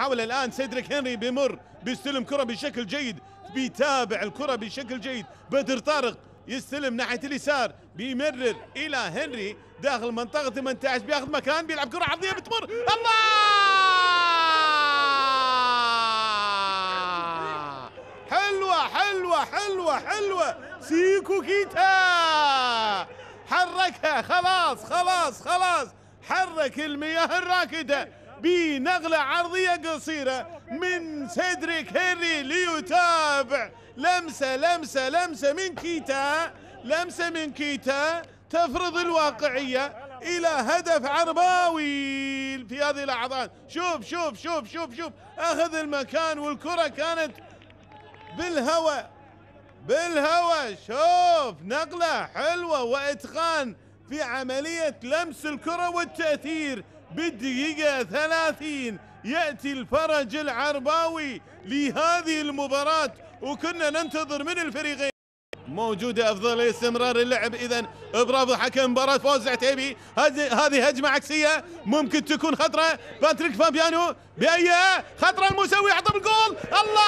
حاول الآن سيدريك هنري بيمر بيستلم كرة بشكل جيد بيتابع الكرة بشكل جيد بدر طارق يستلم ناحية اليسار بيمرر إلى هنري داخل منطقة 18 بياخذ مكان بيلعب كرة عرضية بتمر الله حلوة حلوة حلوة حلوة سيكو كيتا حركها خلاص خلاص خلاص حرك المياه الراكده بنغلة عرضية قصيرة من سيدريك هيري ليتابع لمسة لمسة لمسة من كيتا لمسة من كيتا تفرض الواقعية إلى هدف عرباوي في هذه اللحظات شوف شوف شوف شوف شوف أخذ المكان والكرة كانت بالهواء بالهواء شوف نقلة حلوة وإتقان في عملية لمس الكرة والتأثير بالدقيقة ثلاثين يأتي الفرج العرباوي لهذه المباراة وكنا ننتظر من الفريقين موجودة أفضل استمرار اللعب إذا برافو حكم مباراة فوز عتيبي هذه هجمة عكسية ممكن تكون خطرة باتريك فابيانو بأي خطرة المسوي عطب الجول الله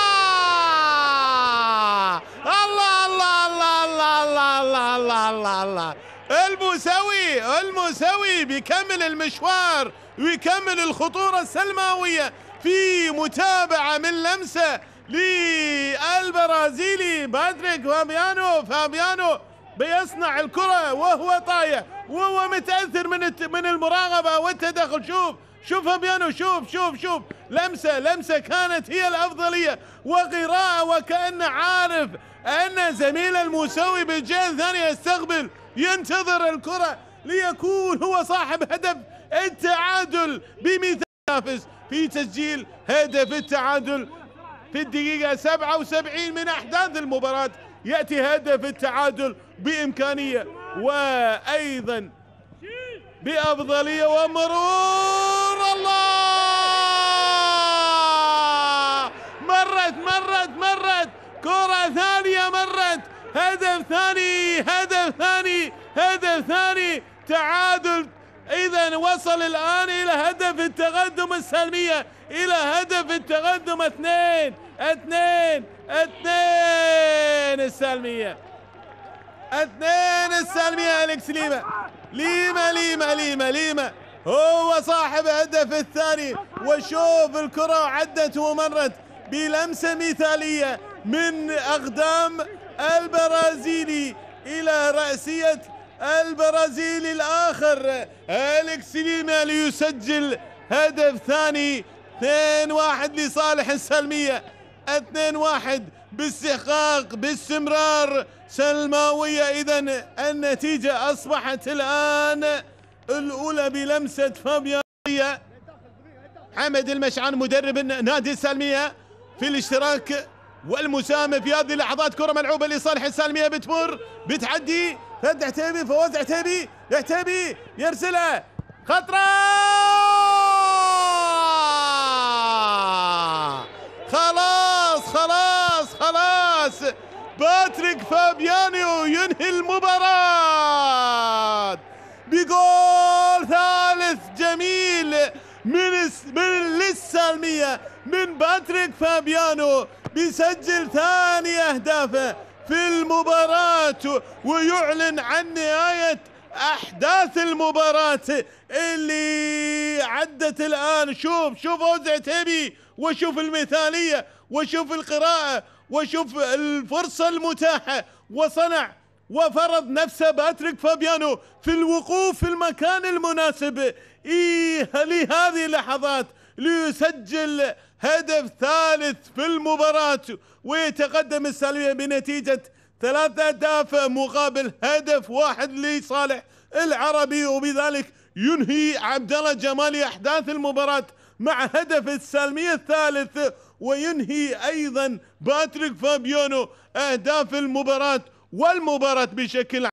الله الله الله الله, الله, الله, الله, الله, الله, الله, الله المساوي المساوي بيكمل المشوار ويكمل الخطورة السلماوية في متابعة من لمسة للبرازيلي باتريك فابيانو فابيانو بيصنع الكرة وهو طايح وهو متأثر من من المراقبة والتدخل شوف شوف بيانو شوف شوف شوف لمسة لمسة كانت هي الأفضلية وقراءة وكأنه عارف أن زميل الموسوي بالجهة الثانية يستقبل ينتظر الكرة ليكون هو صاحب هدف التعادل بمثال ينافس في تسجيل هدف التعادل في الدقيقة 77 من أحداث المباراة يأتي هدف التعادل بإمكانية وأيضا بأفضلية ومرور الله مرت مرت مرت كرة ثانية مرت هدف ثاني هدف ثاني هدف ثاني تعادل إذا وصل الآن إلى هدف التقدم السلمية إلى هدف التقدم اثنين اثنين اثنين السلمية اثنين السالمية اليكس ليما ليما ليما ليما ليما هو صاحب الهدف الثاني وشوف الكرة عدت ومرت بلمسة مثالية من أقدام البرازيلي إلى رأسية البرازيلي الآخر أليكس ليما ليسجل هدف ثاني 2-1 لصالح السلمية اثنين واحد باستحقاق باستمرار سلماوية إذا النتيجة أصبحت الآن الأولى بلمسة فابيانية حمد المشعان مدرب نادي السالمية في الاشتراك والمساهمة في هذه اللحظات كرة ملعوبة لصالح السالمية بتمر بتعدي فد عتيبي فوز عتيبي عتيبي يرسلها خطره باتريك فابيانيو ينهي المباراة بجول ثالث جميل من من للسالمية من باتريك فابيانو بيسجل ثاني أهدافه في المباراة ويعلن عن نهاية احداث المباراه اللي عدت الان شوف شوف وزع تبي واشوف المثاليه واشوف القراءه واشوف الفرصه المتاحه وصنع وفرض نفسه باتريك فابيانو في الوقوف في المكان المناسب إيه لهذه اللحظات ليسجل هدف ثالث في المباراة ويتقدم السلبية بنتيجة ثلاثة أهداف مقابل هدف واحد لصالح العربي وبذلك ينهي عبد الله جمالي أحداث المباراة مع هدف السالمية الثالث وينهي أيضا باتريك فابيونو أهداف المباراة والمباراة بشكل